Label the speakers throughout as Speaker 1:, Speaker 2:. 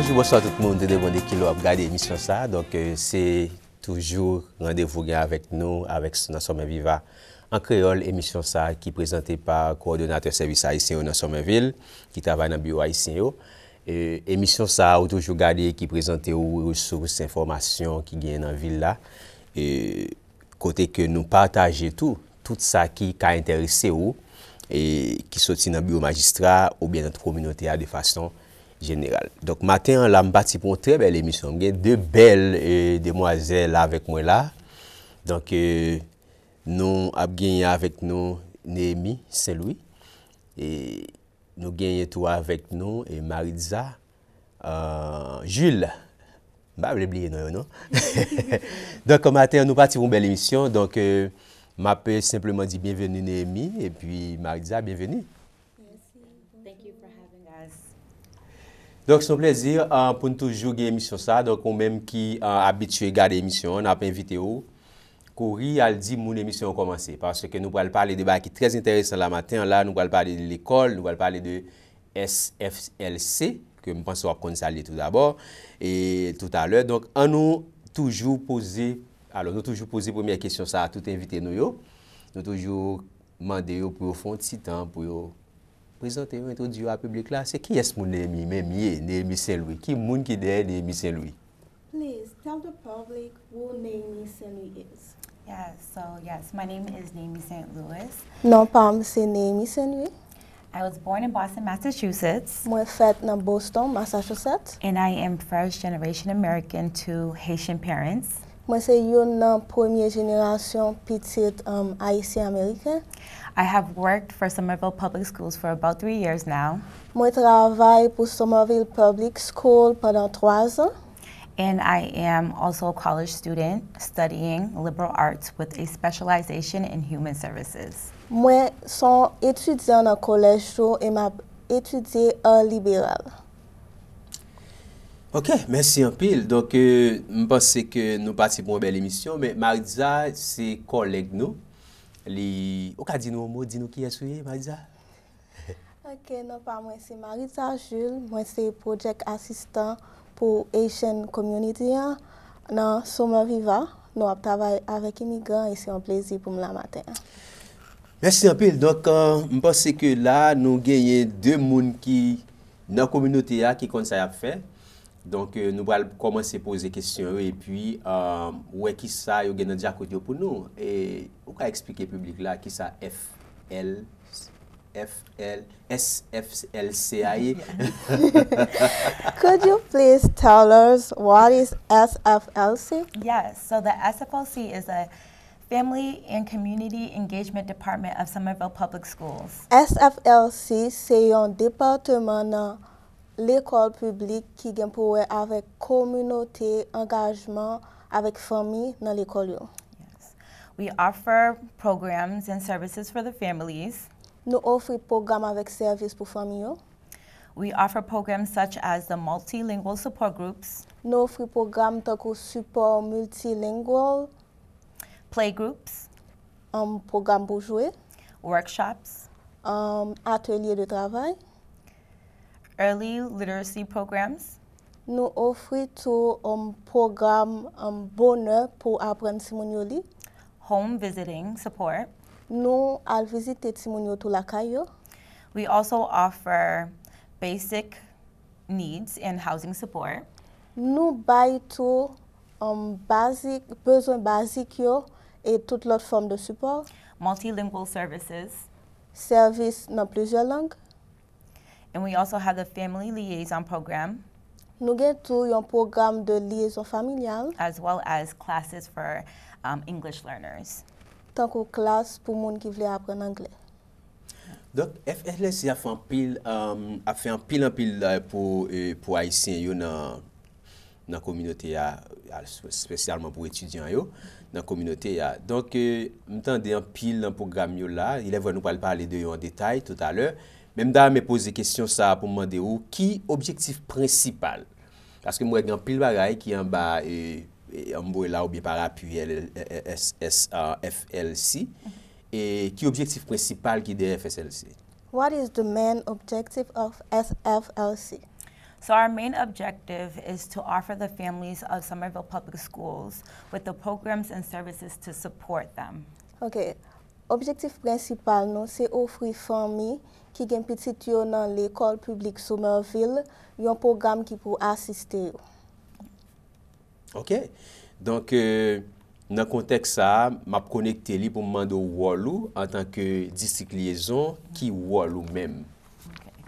Speaker 1: Bonjou, bonjou a tout moun de devande ki lou ap gade emisyon sa. Donk euh, se toujou randevou gen avèk nou, avèk nan somen viva. An kreol, emisyon sa ki prezante pa koordinatèr servis a isen yo nan somen vil, ki travay nan biyo a isen yo. Emisyon sa ou toujou gade ki prezante ou resourse informasyon ki gen nan vil la. Kote ke nou pataje tout, tout sa ki ka enterese ou, ki soti nan biyo magistra ou bien nan promenote a de fason. General, donk maten an la m bati pou m tre bel emisyon, m gen de bel e, demoise la vek mwe la, donk e, nou ap genye avek nou Nehemi Seloui, e, nou genye tou avek nou Maridza Joule, ba m le bliye nou yo non? nou, donk an maten an nou bati pou m bel emisyon, donk m ap simplement di bienveni Nehemi, epi Maridza bienveni. Donk son plezir, an euh, pou nou toujou ge emisyon sa, donk pou mèm ki an euh, abitue gade emisyon, an apen vite ou, kou ri al di moun emisyon komanse, parce ke nou pou al pale de baki trez enteresan la maten, la nou pou al pale de l'ekol, nou pou al pale de SFLC, ke mou panso ap kon sali tout d'abor, et tout alè, donk an nou toujou pose, alon nou toujou pose pwemye kisyon sa, tout invite nou yo, nou toujou mande yo pou yo fonti tan, pou yo, Prezente mwen tou diyo a publik la, se ki es moun Neymi men miye Neymi Senwi? Ki moun ki deye Neymi Senwi?
Speaker 2: Please, tell the
Speaker 3: public who Neymi Senwi is. Yes, so yes, my name is Neymi Senwi.
Speaker 2: Non pa mwen se Neymi Senwi.
Speaker 3: I was born in Boston, Massachusetts.
Speaker 2: Mwen fet nan Boston, Massachusetts.
Speaker 3: And I am first generation American to Haitian parents.
Speaker 2: Um, I
Speaker 3: have worked for Somerville Public Schools for about three years now.
Speaker 2: Mwen travay pour Somerville Public School pendant trois ans. And I am
Speaker 3: also a college student studying liberal arts with a specialization in human services.
Speaker 2: Moi, son etudyan en collège, tou e map etudye an liberal.
Speaker 1: Ok, mwen si anpil. Donk mwen euh, seke nou pati pou mwen bel emisyon. Mwen Mariza se kolek nou. Ou ka di nou omo, di nou ki yasouye Mariza?
Speaker 2: Ok, nou pa mwen se Mariza Joule. Mwen se project assistant pou Asian Community. Nan souman viva. Nou ap tabay avèk imigan. E se anplezi pou mwen la maten.
Speaker 1: Mwen si anpil. Donk mwen seke la nou genye dè moun ki nan kominote ya ki konsay ap fè. Donc euh, nous allons commencer à poser des questions et puis, euh, est-ce sa ça gen on pour nous? public Et vous pouvez expliquer public public qu'est-ce sa FL, FL,
Speaker 2: Could you please tell us what is SFLC?
Speaker 3: Yes, so the SFLC is a Family and Community Engagement Department of Somerville Public Schools.
Speaker 2: SFLC c'est un département L'ekol publik ki genpowe avèk komunote, engajman, avèk fami nan l'ekol yo.
Speaker 3: We offer programs and services for the families.
Speaker 2: Nou ofri program avèk servis pou fami yo.
Speaker 3: We offer programs such as the multilingual support groups.
Speaker 2: Nou ofri program tako support multilingual. Play groups. Program boujwe.
Speaker 3: Workshops.
Speaker 2: Atelier de travay.
Speaker 3: early literacy programs.
Speaker 2: Nous ofri tou um, program um, bonè pou apren timoun Home visiting support. Nous al vizite timoun yo la lakay
Speaker 3: We also offer basic needs and housing support.
Speaker 2: Nous bay tout um, basic, bezon bazik yo e tout lot form de support. Multilingual
Speaker 3: services.
Speaker 2: Servis dans plusieurs langues.
Speaker 3: And we also have the Family Liaison Program.
Speaker 2: Nou gen tou yon program de liaison familial. As well as classes for
Speaker 3: um, English learners.
Speaker 2: Tankou klas pou moun ki vle apre nan angle.
Speaker 1: Dok FLS um, a fe an pil an pil eh, pou eh, aisyen yon nan kominote ya, spesyalman pou etudyan yo nan kominote ya. Donk eh, mtande an pil nan program yon la, ilè vwa nou pal pale de yon detay tout alè, Mèm da mè pose kèsyon sa pou mwen de ou, ki objektif prinsipal? Kaske mwen gen pil bagay ki yon ba yon mwen la ou bi para pi S-S-F-L-C. E ki objektif prinsipal ki de F-S-L-C?
Speaker 2: What is the main objective of
Speaker 3: S-F-L-C? So our main objective is to offer the families of Somerville Public Schools with the programs and services to support them.
Speaker 2: Ok. Objektif prinsipal nou se ofri for mi... ki gen pitit yo nan l'ekol publik sou Merville, yon program ki pou asiste yo.
Speaker 1: Ok, donk euh, nan kontek sa, map konekte li pou mando wolo an tanke distrik liyezon ki wolo menm.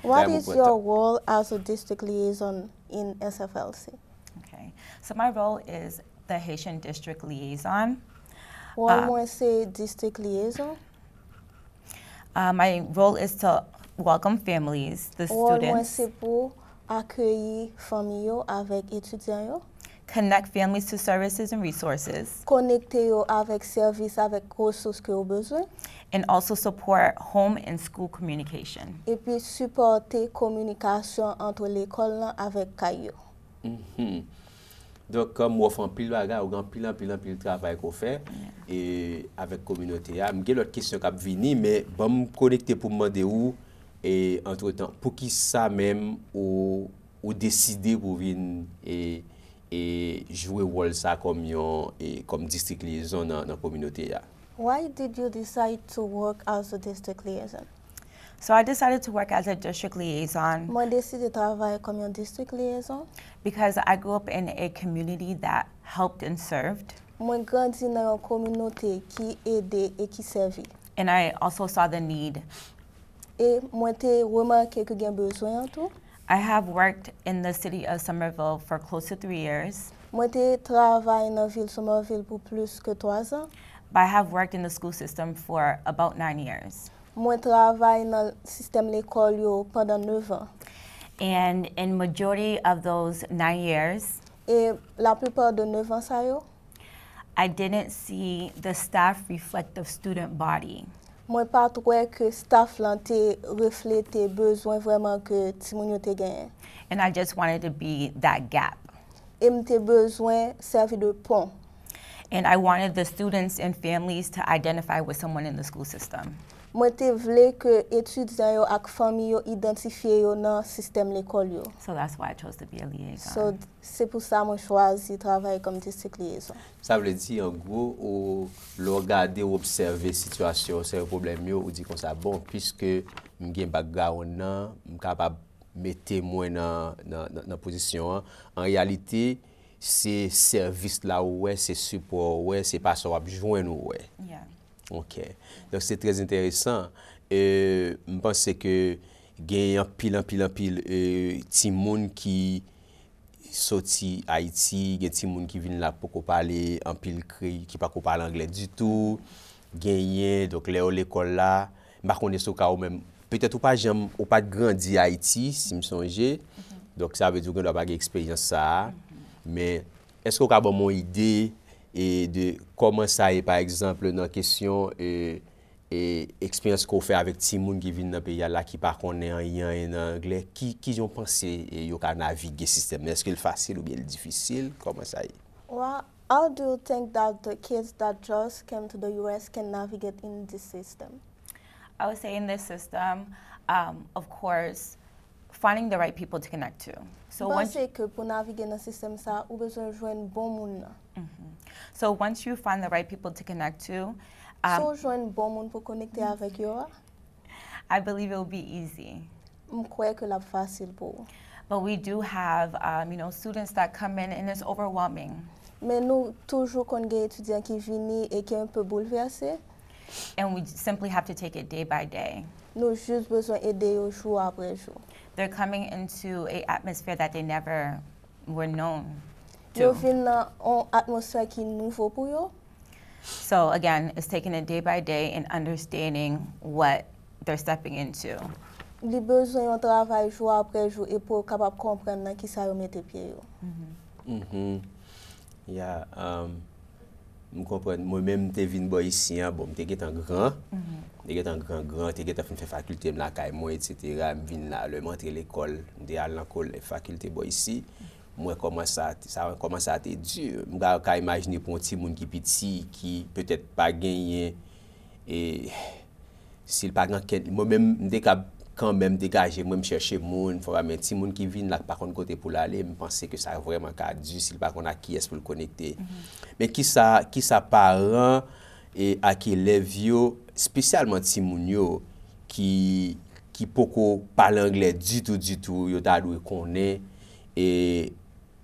Speaker 1: What is your
Speaker 2: role as a district liaison in SFLC? Ok, so my role is
Speaker 3: the Haitian district liaison. Ou um, an mwen
Speaker 2: se distrik liyezon?
Speaker 3: Uh, my role is to welcome families, the students,
Speaker 2: se pou akyeyi fami
Speaker 3: connect families to services and resources,
Speaker 2: konekte yo avèk servis, avèk resous ke yo
Speaker 3: and also support home and school communication.
Speaker 2: epi supporte komunikasyon antre l'ekol lan avèk kay yo.
Speaker 1: Mhm. Donk kom wofan pil waga, wgan pilan pilan pilan pilan trabay ko fe, e avek kominote ya. Mge lor kesyon kap vini, me bom korekte pou mwande ou, e antre tan pou ki sa menm ou deside pou vin e, e jwe wol sa kom yon, e kom distrik liyezon nan kominote ya.
Speaker 2: Why did you decide to work as a distrik liyezon?
Speaker 3: So I decided to work as a district liaison. Moi,
Speaker 2: décidé de travailler comme un district liaison.
Speaker 3: Because I grew up in a community that helped and served.
Speaker 2: Moi, grandi dans une communauté qui aidait et qui servit.
Speaker 3: And I also saw the need.
Speaker 2: Et moi, t'ai remarqué que j'ai besoin en tout.
Speaker 3: I have worked in the city of Somerville for close to three years.
Speaker 2: Moi, t'ai travaillé dans ville Somerville pour plus que trois ans.
Speaker 3: But I have worked in the school system for about nine years.
Speaker 2: Mwen travay nan sistem l'ekol yo pendant 9 ans.
Speaker 3: And in majority of those 9 years,
Speaker 2: Et la plupart de 9 ans sa yo,
Speaker 3: I didn't see the staff reflect the student body.
Speaker 2: Moi pas wè que staff lan te reflete besoin vraiment que ti moun yo te genyen.
Speaker 3: And I just wanted to be that gap.
Speaker 2: Et mwen besoin bezwen servi de pont.
Speaker 3: And I wanted the students and families to identify with someone in the school system.
Speaker 2: Mwen te vle ke etudja yo ak fami yo identifiye yo nan sistem l'ekol yo. So
Speaker 3: that's why I chose to be a
Speaker 2: liaison. So se pou sa mwen chwazi travaye kom distik
Speaker 1: liyezo. Sa vle di an gwo ou lo gade ou observe situasyon, se yo problem yo ou di kon sa bon. Piske mwen gen baga yo nan, mwen kapab metemwen nan posisyon an. An realite se servis la ou wey, se support ou wey, se pasor apjwen ou wey. Yeah. Ok. Donc, c'est très intéressant. M'pense que gen y a empil, empil, empil ti moun ki soti Haiti. Gen ti moun ki vin la pou ko pale empil kri. Ki pa ko pale anglè du tout. Gen mhm. y a, donc, lè ou l'ekol la. M'akonè sou ka ou mèm. Petè ou pa jèm, ou pa grandi Haiti, si m'songe. Donc, sa vè di ou gen do a bagè eksperyans sa. Mè, esko ka ba moun ide? E de koman sa e pa ekzample nan kesyon e, e eksperyans ko fe avik ti moun ki vin nan peya la ki pa konen an yon en angle, ki yon panse e, yo ka navigye sistem? Mwen eske l fasil ou bie l difisil? Koman sa e?
Speaker 2: Wa, how do you think that the kids that just came to the U.S. can navigate in this system?
Speaker 3: I would say in this system, um, of course, finding the right people to connect to. Mwen se
Speaker 2: ke pou navigye nan sistem sa, ou bezon jwen bon moun nan.
Speaker 3: Mm-hmm. So once you find the right people to connect to,
Speaker 2: um,
Speaker 3: I believe it will be easy. But we do have, um, you know, students that come in and it's overwhelming.
Speaker 2: And we simply have
Speaker 3: to take it day by day. They're coming
Speaker 2: into
Speaker 3: a atmosphere that they never were known.
Speaker 2: Yo vin nan an atmosfè ki nouvo pou yo.
Speaker 3: So, again, it's taking a day by day in understanding what they're stepping into.
Speaker 2: Li bezon yon travay jou apre jou e pou kapap kompren nan ki sa yo mette pi yo. Mm-hmm.
Speaker 1: mm-hmm. Ya, mou um, men mte vin bo yisi, bon, mte get an gran. Mte mm-hmm. get an gran, gran, te get ap mfe fakulte mla ka yon, et cetera. Mme vin la, lè mante l'ekol, mde al lankol, lè fakulte bo yisi. mwen koman sa te dur. Mwen ka imajne pou mwen ti moun ki piti ki petet pa genyen e sil pa genyen. Mwen men dek a kan men dekaje mwen mwen chershe moun fwa mwen ti moun ki vin la pa kon kote pou lale mwen panse ke sa vreman ka dur sil pa kon a ki es pou l konete. Mhm. Men ki sa pa ran e a ki lev yo spesyalman ti moun yo ki poko palangle du tou du tou yo ta lou e konen e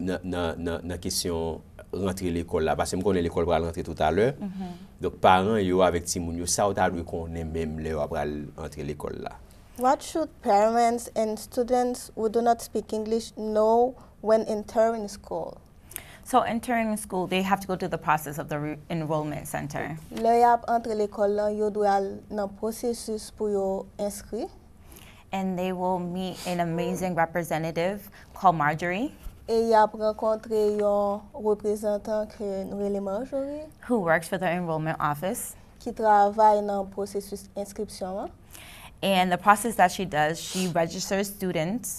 Speaker 1: nan kisyon rentre l'ekol la. Basen m konen l'ekol pral rentre touta lè. Mm-hmm. Dok paran yo avèk timoun yo, sa ou tal wè konen mèm lè pral rentre l'ekol la.
Speaker 2: What should parents and students who do not speak English know when entering school? So entering school, they have
Speaker 3: to go to the process of the enrollment center.
Speaker 2: Le yap entre l'ekol lan, yo do al nan prosesus pou yo inskri. And they will meet an amazing
Speaker 3: representative called Marjorie.
Speaker 2: E yap renkontre yon reprezentant ke nou releman jori.
Speaker 3: Who works for the enrollment office.
Speaker 2: Ki travay nan processus inskripsyon.
Speaker 3: And the process that she does, she registers students.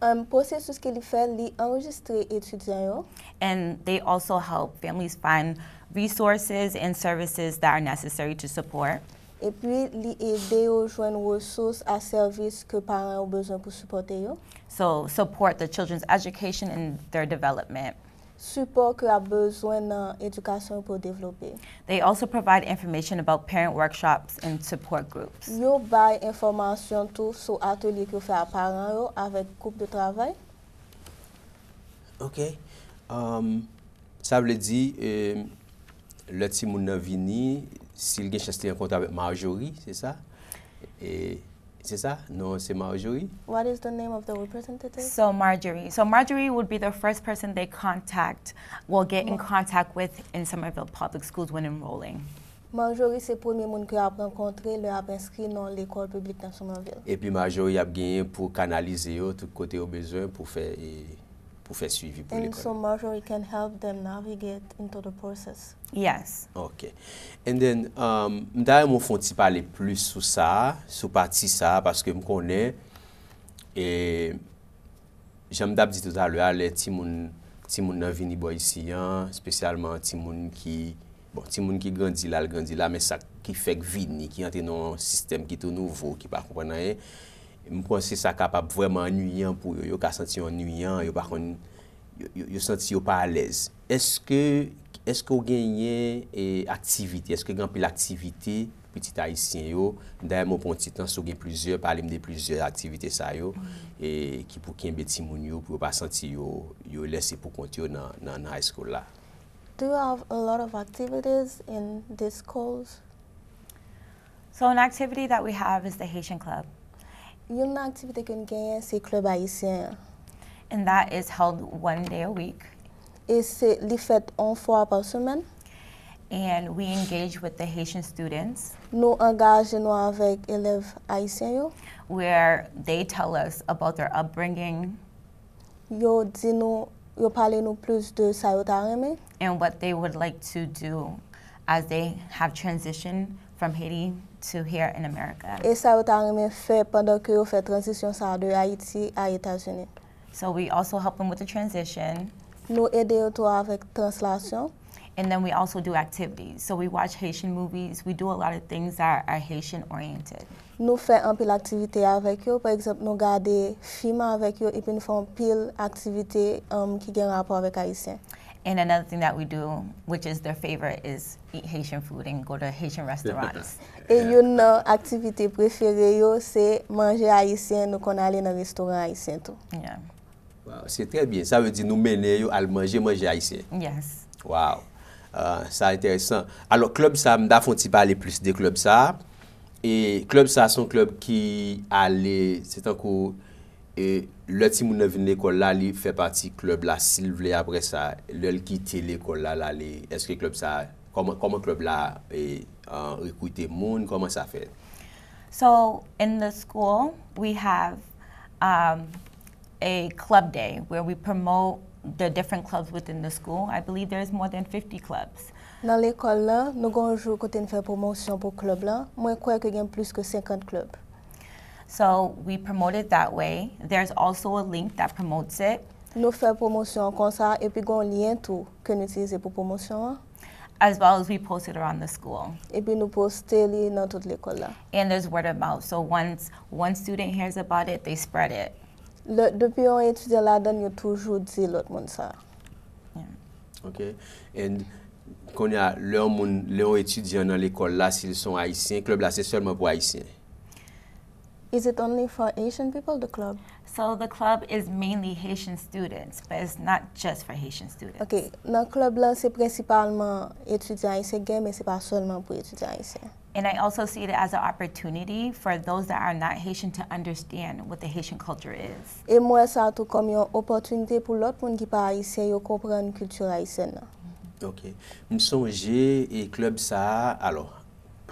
Speaker 2: Um, prosesus ke li fè, enregistre etudyan
Speaker 3: And they also help families find resources and services that are necessary to support.
Speaker 2: E pi li ede yo jwen wosos a servis ke paran yo bezwen pou suporte yo.
Speaker 3: So, support the children's education and their development.
Speaker 2: Support ke la bezwen edukasyon pou developpe.
Speaker 3: They also provide information about parent workshops and support
Speaker 1: groups.
Speaker 2: Yo bay informasyon tou sou atelier ke yo fè a paran yo avèk koup de travèl.
Speaker 1: Ok. Sa vle di, le ti moun avini... Sil gen chaste yon konta ve Marjorie, se sa? Se sa? Non, se Marjorie?
Speaker 2: What is the name of the representative?
Speaker 3: So Marjorie. So Marjorie would be the first person they contact, will get in contact with in Somerville Public Schools when enrolling.
Speaker 2: Marjorie se pouni moun ki ap renkontre, le ap inskri nan l'ekol publik nan Somerville.
Speaker 1: E pi Marjorie ap genyen pou kanalize yo tout kote yo bezon pou fe... pou fè suivi pou l'ekon. And so
Speaker 2: Marjorie can help them navigate into the process. Yes.
Speaker 1: Ok. And then, m um, da yon mou fon ti pale plus sou sa, sou pati sa, paske m konen, e jen m dab ditou talwe ale ti moun nan vini boy si yan, spesyalman ti moun ki, bon ti moun ki gandila l gandila, mè sa ki fèk vini ki yon tenon sistem ki tou nouvo ki pa koupanayen. Mponsi sa kap ap vwèman anuyan pou yo, yo ka santi anuyan, yo pa kon, yo santi yo pa alèz. Eske, eske ou genye aktivite, eske genpe l'aktivite, piti Tahitien yo, mdaye mpon titans, ou genye plizye, pale mde plizye aktivite sa yo, e ki pou ken beti moun yo pou yo pa santi yo, yo lèse pou kont yo nan high school la.
Speaker 2: Do you have a lot of activities in these schools? So an activity
Speaker 3: that we have is the Haitian Club.
Speaker 2: yon nan aktivite ke nou genyen se klub haisyen. And
Speaker 3: that is held one day a week.
Speaker 2: E se li fet an fwa par semen.
Speaker 3: And we engage with the Haitian students.
Speaker 2: Nous angaje nou avèk elev haisyen
Speaker 3: Where they tell us about their upbringing.
Speaker 2: Yo di nous, yo pale nous plus de sa yo tareme.
Speaker 3: And what they would like to do as they have transitioned from Haiti to here in America. Et
Speaker 2: ça fait pendant que on fait transition ça de Haïti à États-Unis.
Speaker 3: So we also help them with the transition.
Speaker 2: Nous aider toi avec translation.
Speaker 3: And then we also do activities. So we watch Haitian movies. We do a lot of things that are, are Haitian oriented.
Speaker 2: Nous fait un pile activité avec eux. Par exemple, nous avec eux et puis nous pile activité um, qui gagne rapport avec
Speaker 3: And another thing that we do, which is their favorite, is eat Haitian food and go to Haitian restaurants. Et
Speaker 2: yon nou aktivite preferye yo se manje Haitien nou kon ale nan restoran Haitien tou.
Speaker 1: Wow, se tre bie. Sa ve di nou mene yo al manje manje Haitien. Yes. Wow, sa euh, enteresan. Alo klub sa, mda fon ti pale plus de klub sa. E klub sa son klub ki ale, se tankou... E le ti moun avine ekol la li fe pati klub la, sil vle apre sa, lel kite l'ekol la la li, eske klub sa, koman klub la e rekwite moun, koman sa fe?
Speaker 3: So, in the school, we have um, a club day, where we promote the different clubs within the school. I believe there is more than 50
Speaker 2: clubs. Nan l'ekol la, nou gonjou kote nfe promosyon pou klub la, mwen kwe ke gen plus ke 50 klub.
Speaker 3: So we promote it that way. There's also a link that
Speaker 2: promotes it. Nous faisons promotion comme ça et puis on lien tout que nous utilisons pour promotion.
Speaker 3: As well as we post it around the school.
Speaker 2: Et puis nous postons les dans toute l'école là. And
Speaker 3: there's word of mouth. So once one student hears about it, they spread it.
Speaker 2: Le, depuis on étudie là, on toujours dit l'autre monde ça.
Speaker 1: OK. And qu'on a leur monde, leur étudiant dans l'école là, s'ils sont haïtiens, club là c'est seulement pour haïtiens.
Speaker 2: Is it only for Haitian people, the club? So, the club is
Speaker 3: mainly Haitian students, but it's not just for Haitian students.
Speaker 2: Ok, nan klub lan, se precipalman etudyan aise gen, men se pa solman pou etudyan aise.
Speaker 3: And I also see it as an opportunity for those that are not Haitian to understand what the Haitian culture is.
Speaker 2: E mwen sa tou kom yon opotunite pou lot moun ki pa aise, yo kompran kultur aise nan.
Speaker 1: Ok, mwen sonje, e klub sa, alo...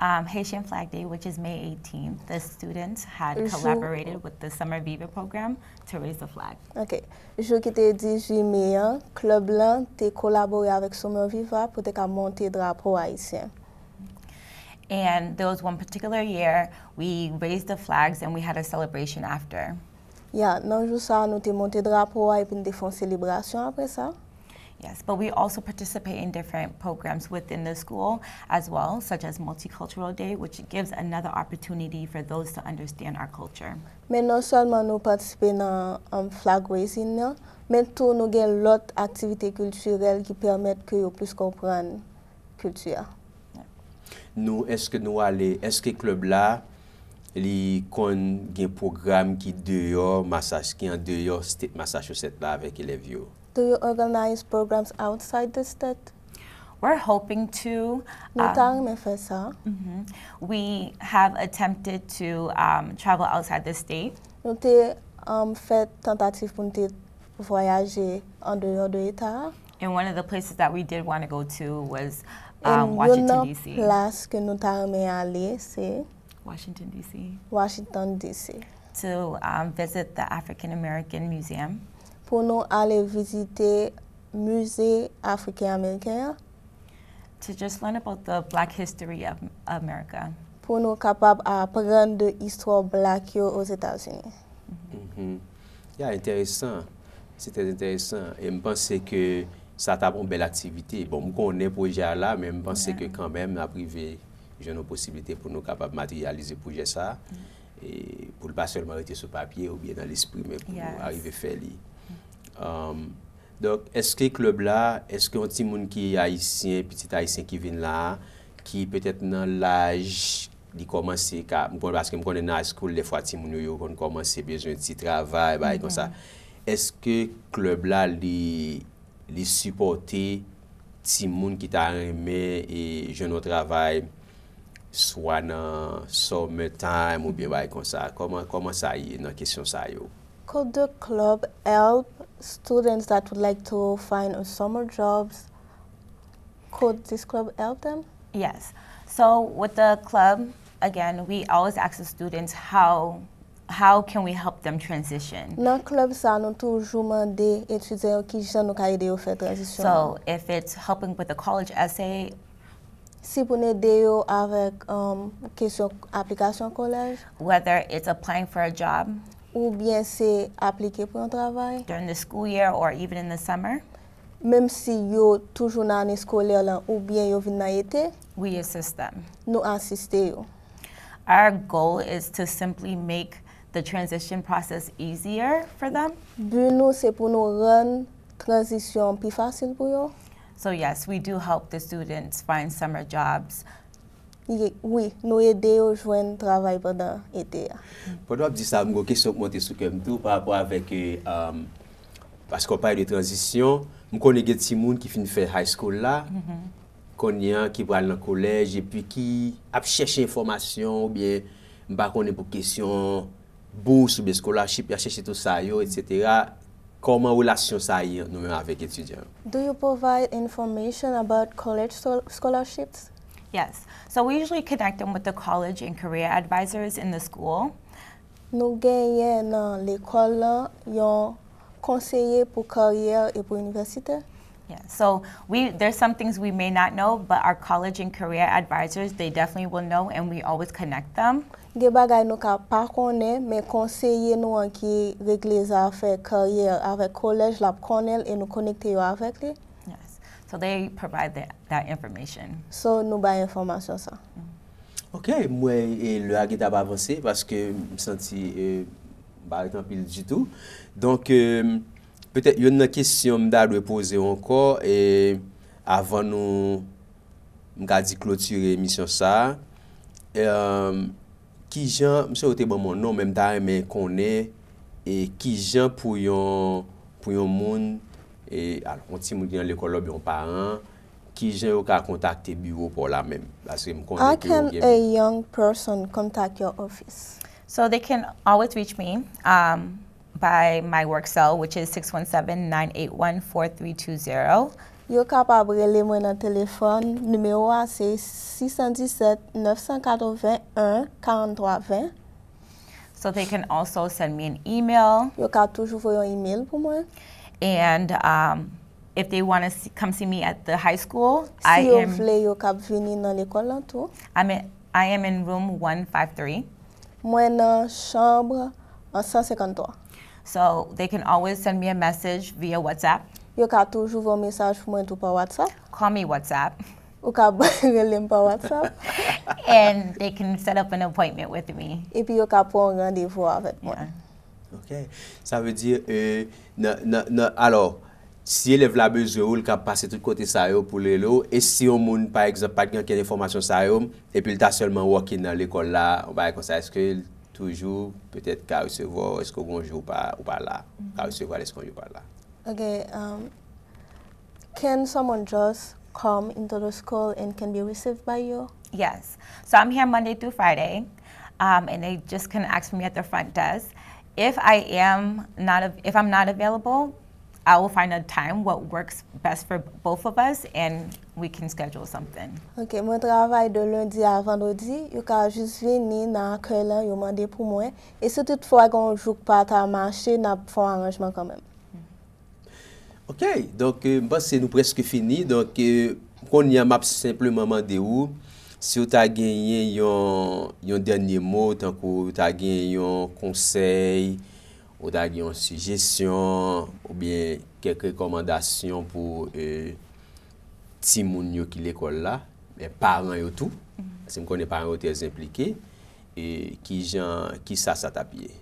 Speaker 3: um, Haitian Flag Day, which is May 18th, the students had Jou... collaborated with the Summer Viva program to raise the flag.
Speaker 2: OK. Jou ki te 18 mai, club lan te collaboré avec Summer Viva pou te ka monte drapo haïtien.
Speaker 3: And there was one particular year we raised the flags and we had a celebration after.
Speaker 2: yeah, nan jou sa nou te monte drapeau a epi nou te fon celebrasyon apre sa?
Speaker 3: Yes, but we also participate in different programs within the school as well, such as Multicultural Day, which gives another opportunity for those to understand our culture.
Speaker 2: Men non solman nou participe nan flag raising nan, men tou nou gen lot aktivite kulturel ki permette ke yo plus kompran kultur.
Speaker 1: Nou, eske nou ale, eske klub la, li kon gen program ki deyo, masaj ki an deyo, masaj yo set la vek elev yo?
Speaker 2: Do you organize programs outside the state? We're hoping to. Um, mm-hmm.
Speaker 3: We have attempted to um, travel outside the state.
Speaker 2: Nous avons fait tentative pour voyager en dehors de l'État.
Speaker 3: And one of the places that we did want to go to was um, Washington, D.C. place
Speaker 2: que nous avons aller, c'est Washington, D.C. Washington, D.C. To um,
Speaker 3: visit the African American Museum.
Speaker 2: pour nous aller visiter musée africain-américain.
Speaker 3: To just learn about the black history of America.
Speaker 2: Pour nous capables apprendre de l'histoire black aux États-Unis.
Speaker 1: Mm -hmm. yeah, intéressant. C'était intéressant. Et je pense que ça t'a une belle activité. Bon, on connais le projet là, mais je pense que quand même, à privé, j'ai une possibilité pour nous capables matérialiser le projet ça. Mm. Et pour ne pas seulement rester sur papier ou bien dans l'esprit, mais pour arriver à faire Donk, eske klub la, eske yon tim moun ki ayisyen, pitit ayisyen ki vin la, ki petet nan laj di komanse, mpon baske mpon de nan high school, le fwa tim moun yo yon komanse bezwen ti travay, bay kon sa, eske klub la li supporte tim moun ki ta reme e jeno travay swa nan sommet time ou bi bay kon sa, koman sa yon nan kesyon sa yo?
Speaker 2: Could the club help students that would like to find a summer jobs? Could this club help them? Yes. So
Speaker 3: with the club, again, we always ask the students how how can we help them transition? Nan
Speaker 2: klub sa nou toujou mande etudyen ki jan nou ka ide yo fè transisyon. So,
Speaker 3: if it's helping with the college essay,
Speaker 2: Si pou nou ide yo avèk um, kesyon collège. kolej?
Speaker 3: Whether it's applying for a job
Speaker 2: ou bien c'est appliquer pour un travail.
Speaker 3: During the school year or even in the summer.
Speaker 2: Même si yo toujours dans l'année scolaire là, ou bien yo vin dans été,
Speaker 3: We assist them.
Speaker 2: Nous assister yo.
Speaker 3: Our goal is to simply make the transition process easier
Speaker 2: for them. But nous c'est pour nous rendre transition plus facile pour yo.
Speaker 3: So yes, we do help the students find summer jobs
Speaker 2: Oui, nou yede yo jwen travay padan ete ya.
Speaker 1: Podwa ap di sa, mwen kon kesyon pwante souke mdou pa apwa avèk e, euh, pas kon paye de transisyon, mwen konne gen timoun ki fin fè high school la, mm-hmm. konnen ki pral nan kolej, epi ki ap chèche informasyon, oubyen mba konnen pou kesyon bou soube skolasyip, ap chèche tout sa yo, etc. Koman ou lasyon sa yo nou men avèk etudyan?
Speaker 2: Do you provide information about college scholarships? Yes. So we usually
Speaker 3: connect them with the college and career advisors in the school.
Speaker 2: Nous gagnons dans l'école un conseiller pour carrière et pour université.
Speaker 3: Yeah, so we there's some things we may not know, but our college and career advisors they definitely will know, and we always connect
Speaker 2: them. Ge bagay nou ka pa konen, men konseye nou an ki regle za afek karyer avek kolej lap konel e nou
Speaker 3: So they provide that information.
Speaker 2: So nou ba informasyon sa.
Speaker 1: Ok, mwen e lwagit ab avanse paske m senti e, ba retan pil jitou. Donke, petè yon nan kesyon m da repose anko e avan nou m gadi klotire misyon sa. E, um, ki jan, m se ote bon mon nom, m da reme konen e ki jan pou yon pou yon moun E al konti moun gen l'ekolo biyon pa an, ki jen yo ka kontakte biyo pou la men. Aken a
Speaker 2: young person kontakte your office? So they can always reach me
Speaker 3: um, by my work cell, which is 617-981-4320.
Speaker 2: Yo ka pa brele mwen an telefon, numero a se 617-981-4320.
Speaker 3: So they can also send me an
Speaker 2: email. Yo ka toujou voyon email pou mwen.
Speaker 3: And um, if they want to come see me at the high school, si I am. Si vle
Speaker 2: yo kap vini nan l'ekol lan tou?
Speaker 3: I'm in, I am in room 153.
Speaker 2: Mwen nan chambre 153.
Speaker 3: So they can always send me a message via WhatsApp.
Speaker 2: Yo ka toujou vò mesaj
Speaker 3: pou mwen tou pa WhatsApp. Call me WhatsApp.
Speaker 2: Ou ka relem pa WhatsApp.
Speaker 3: and they can set up an appointment with me.
Speaker 2: E pi yo ka pou an randevou avèk mwen. Yeah.
Speaker 1: OK? Ça veut dire, euh, na, na, alors, si les la besoin ou le passer tout côté ça pour les et si on monde, par exemple pas de formation information ça et puis il t'a seulement walking dans l'école là on va comme ça est-ce que toujours peut-être qu'à recevoir est-ce qu'on joue pas ou pas là mm-hmm. qu'à recevoir est-ce qu'on joue pas
Speaker 2: là OK. um, can someone just come into the school and can be received by you
Speaker 1: yes
Speaker 3: so i'm here monday through friday um, and they just can ask for me at the front desk If I am not, if I'm not available, I will find a time what works best for both of us and we can schedule something.
Speaker 2: Ok, mwen travay de lundi a vandodi, yu ka jis veni nan ke lan yu mande pou mwen. E se tout fwa gonjouk pa ta manche, nan pou fwa anjman kan men.
Speaker 1: Mm-hmm. Ok, donk euh, mwen se nou preske fini, donk euh, kon ni a map se simpleman mande ou. Se ou ta genyen yon denye mot an kou, ou ta genyen yon konsey, ou ta genyen yon sujesyon, ou byen kek rekomandasyon pou e, timoun yo ki l'ekol la, e paran yo tou, mhm. se m konen paran yo tez implike, e, ki sa sa tapye.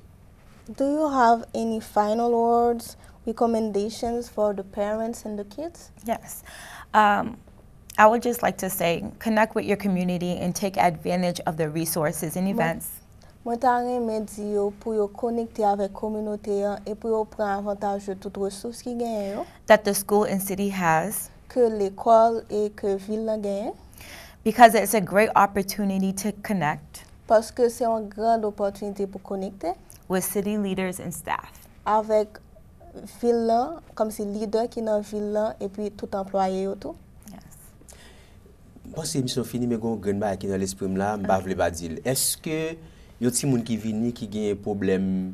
Speaker 2: Do you have any final words, rekomendasyons for the parents and the kids? Yes.
Speaker 3: Amm. Um, I would just like to say connect with your community and take advantage of the resources and events.
Speaker 2: Mwen tan reme di yo pou yo konekte avek kominote yo e pou yo avantaj tout resous ki yo.
Speaker 3: That the school and city has.
Speaker 2: Ke l'ekol e ke vil la
Speaker 3: Because it's a great opportunity to connect.
Speaker 2: Paske se yon grand pou konekte.
Speaker 3: With city leaders and
Speaker 2: staff. Avek vil la, kom si lider ki nan vil la e pi tout employe yo tou.
Speaker 1: Bon, c'est émission finie, mais gon gren qui dans l'esprit là, m'ba vle ah. ba Est-ce que y a des gens qui viennent qui ont un problème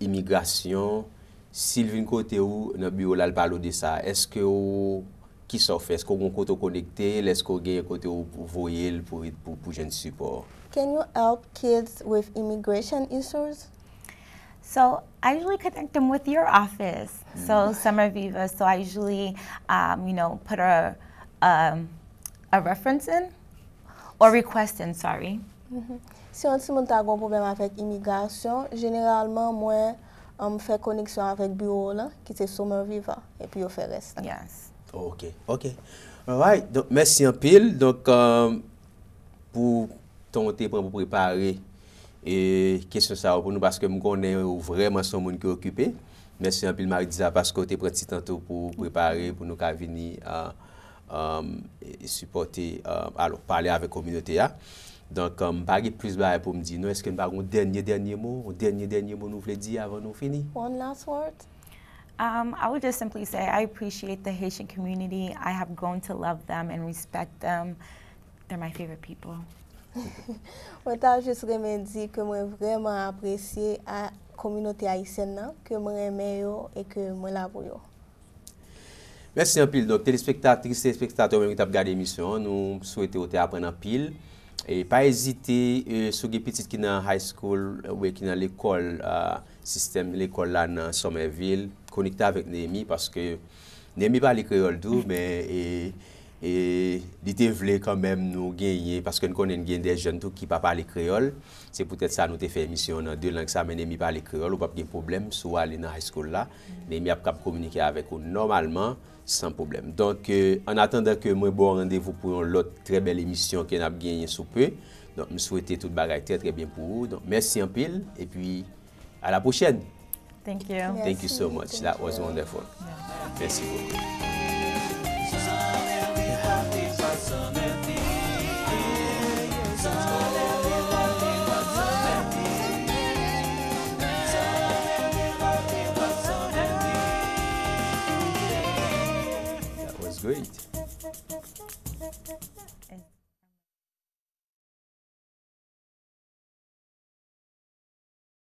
Speaker 1: immigration, s'il vient côté où dans bureau là parle de ça, est-ce que ou, qui s'en fait, est-ce qu'on côté connecté, est-ce qu'on gagne côté où pour voyer pour pour pour jeune support?
Speaker 2: Can you help kids with immigration issues? So
Speaker 3: I usually connect them with your office. Mm. So hmm. Summer Viva. So I usually, um, you know, put a um, reference in? Or request in, sorry.
Speaker 2: Mhm. Si yon si moun ta goun poubèm avèk imigasyon, jenèralman mwen mwè mwè mwè mwen fè koneksyon avèk biho la, ki te sou mwen viva, epi yo fè restan.
Speaker 1: Ok, ok. Mèsi an pil, donc, euh, pou ton te prèm pou prepare e kesyon sa wè pou nou, paske mwen konè ou vreman son moun ki wè okupè, mèsi an pil mwen a di zè, paske ou te prèm ti tantou pou prepare pou nou ka vini a euh, Euh, supporter, euh, alors parler avec la communauté. Hein. Donc, je euh, plus de pour me dire, est-ce que nous avons un dernier, dernier mot, un dernier, dernier mot nous voulons dire avant de finir?
Speaker 3: One last word. Um, I would just simply say I appreciate the Haitian community. I have grown to love them and respect them. They're my favorite people.
Speaker 2: Mwen ta jous remen di ke mwen vreman apresye a communauté haïtienne, nan, ke mwen reme yo e ke mwen la pou yo.
Speaker 1: Mèsyen apil, nou telespektatik, telespektatou wè mwen yon tap gade emisyon, nou souwete ou te apren apil. E pa ezite euh, souge pitit ki nan high school, wè ki nan l'ekol, sistem l'ekol la nan Somerville, konikta avèk Nemi, paske Nemi pa li kreol dou, mè e... E lite vle kamem nou genye, paske nou konen genye de jen tou ki pa pale kreol, se pou tete sa nou te fe emisyon nan de lang sa, men ne mi pale kreol ou pape gen problem, sou alen nan high school la, mm. ne mi ap kap komunike avek ou normalman, san problem. Donk, an euh, atenda ke mwen bo randevou pou yon lot tre bel emisyon ki an ap genye soupe, donk, m souwete tout bagay tre tre bien pou ou, donk, mersi an pil, e pi, a la pochen.
Speaker 3: Thank you. Thank you
Speaker 1: so much. That was wonderful. Merci beaucoup.